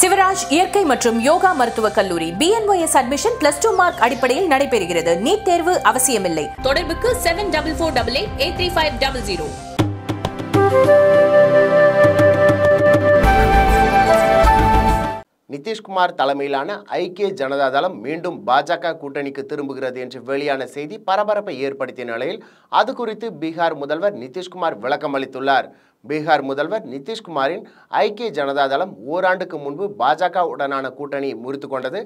சிவராஜ் இயற்கை மற்றும் யோகா மருத்துவ கல்லூரி பிஎன்ஒஎஸ் அட்மிஷன் பிளஸ் டூ மார்க் அடிப்படையில் நடைபெறுகிறது நீட் தேர்வு அவசியமில்லை தொடர்புக்கு seven double four double eight eight three five double zero Nitish Kumar தலைமையிலான ஐக்கிய ஜனதா தளம் மீண்டும் பாஜக கூட்டணிக்கு திரும்புகிறது என்று வெளியான செய்தி பரபரப்பை ஏற்படுத்திய நிலையில் அது குறித்து பீகார் முதல்வர் நிதிஷ்குமார் விளக்கம் அளித்துள்ளார் பீகார் முதல்வர் நிதிஷ்குமாரின் ஐக்கிய ஜனதா தளம் ஓராண்டுக்கு முன்பு பாஜகவுடனான கூட்டணி முறித்து கொண்டது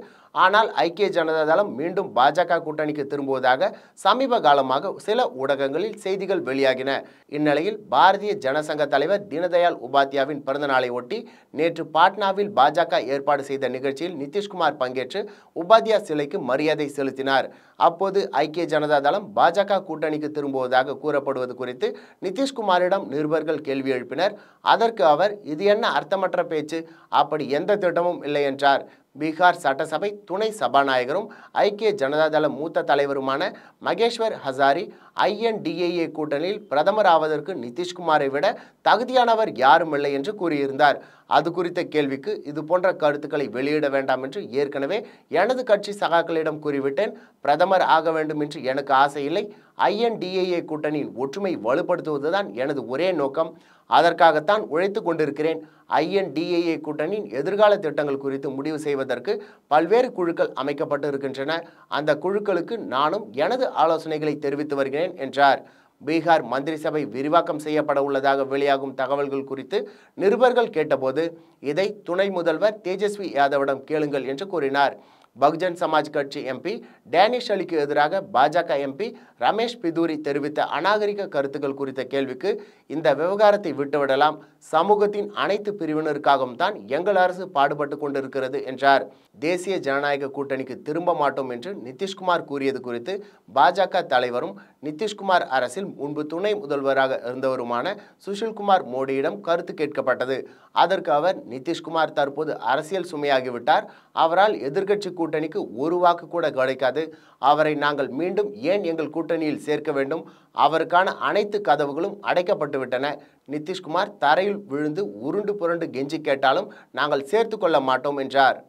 ஆனால் ஐக்கிய ஜனதா தளம் மீண்டும் பாஜக கூட்டணிக்கு திரும்புவதாக சமீப காலமாக சில ஊடகங்களில் செய்திகள் வெளியாகின இந்நிலையில் பாரதிய ஜனசங்க தலைவர் தீனதயாள் உபாத்யாவின் பிறந்தநாளை ஒட்டி நேற்று பாட்னாவில் பாஜக ஏற்பாடு செய்த நிகழ்ச்சியில் நிதிஷ்குமார் பங்கேற்று உபாத்யா சிலைக்கு மரியாதை செலுத்தினார் அப்போது ஐக்கிய ஜனதா தளம் பாஜக கூட்டணிக்கு திரும்புவதாக கூறப்படுவது குறித்து நிதிஷ்குமாரிடம் நிருபர்கள் கேள்வி கேள்வி எழுப்பினர் அதற்கு அவர் இது என்ன அர்த்தமற்ற பேச்சு அப்படி எந்த திட்டமும் இல்லை என்றார் பீகார் சட்டசபை துணை சபாநாயகரும் ஐக்கிய ஜனதாதள மூத்த தலைவருமான மகேஸ்வர் ஹசாரி ஐஎன்டிஏஏ கூட்டணியில் பிரதமர் ஆவதற்கு நிதிஷ்குமாரை விட தகுதியானவர் யாரும் இல்லை என்று கூறியிருந்தார் அது குறித்த கேள்விக்கு இது போன்ற கருத்துக்களை வெளியிட வேண்டாம் என்று ஏற்கனவே எனது கட்சி சகாக்களிடம் கூறிவிட்டேன் பிரதமர் ஆக வேண்டும் என்று எனக்கு ஆசை இல்லை ஐஎன்டிஏஏ கூட்டணி ஒற்றுமை வலுப்படுத்துவதுதான் எனது ஒரே நோக்கம் அதற்காகத்தான் உழைத்து கொண்டிருக்கிறேன் ஐஎன்டிஏஏ கூட்டணியின் எதிர்கால திட்டங்கள் குறித்து முடிவு செய்வதற்கு பல்வேறு குழுக்கள் அமைக்கப்பட்டு இருக்கின்றன அந்த குழுக்களுக்கு நானும் எனது ஆலோசனைகளை தெரிவித்து வருகிறேன் என்றார் பீகார் மந்திரி சபை விரிவாக்கம் செய்யப்பட உள்ளதாக வெளியாகும் தகவல்கள் குறித்து நிருபர்கள் கேட்டபோது இதை துணை முதல்வர் தேஜஸ்வி யாதவிடம் கேளுங்கள் என்று கூறினார் பகுஜன் சமாஜ் கட்சி எம்பி டேனிஷ் அலிக்கு எதிராக பாஜக எம்பி ரமேஷ் பிதூரி தெரிவித்த அநாகரிக கருத்துக்கள் குறித்த கேள்விக்கு இந்த விவகாரத்தை விட்டுவிடலாம் சமூகத்தின் அனைத்து பிரிவினருக்காகவும் தான் எங்கள் அரசு பாடுபட்டு கொண்டிருக்கிறது என்றார் தேசிய ஜனநாயக கூட்டணிக்கு திரும்ப மாட்டோம் என்று நிதிஷ்குமார் கூறியது குறித்து பாஜக தலைவரும் நிதிஷ்குமார் அரசில் முன்பு துணை முதல்வராக இருந்தவருமான சுஷில்குமார் மோடியிடம் கருத்து கேட்கப்பட்டது அதற்கு அவர் நிதிஷ்குமார் தற்போது அரசியல் சுமையாகிவிட்டார் அவரால் எதிர்க்கட்சி கூட்டணிக்கு ஒரு வாக்கு கூட கிடைக்காது அவரை நாங்கள் மீண்டும் ஏன் எங்கள் கூட்டணியில் சேர்க்க வேண்டும் அவருக்கான அனைத்து கதவுகளும் அடைக்கப்பட்டுவிட்டன நிதிஷ்குமார் தரையில் விழுந்து உருண்டு புரண்டு கெஞ்சி கேட்டாலும் நாங்கள் சேர்த்து கொள்ள மாட்டோம் என்றார்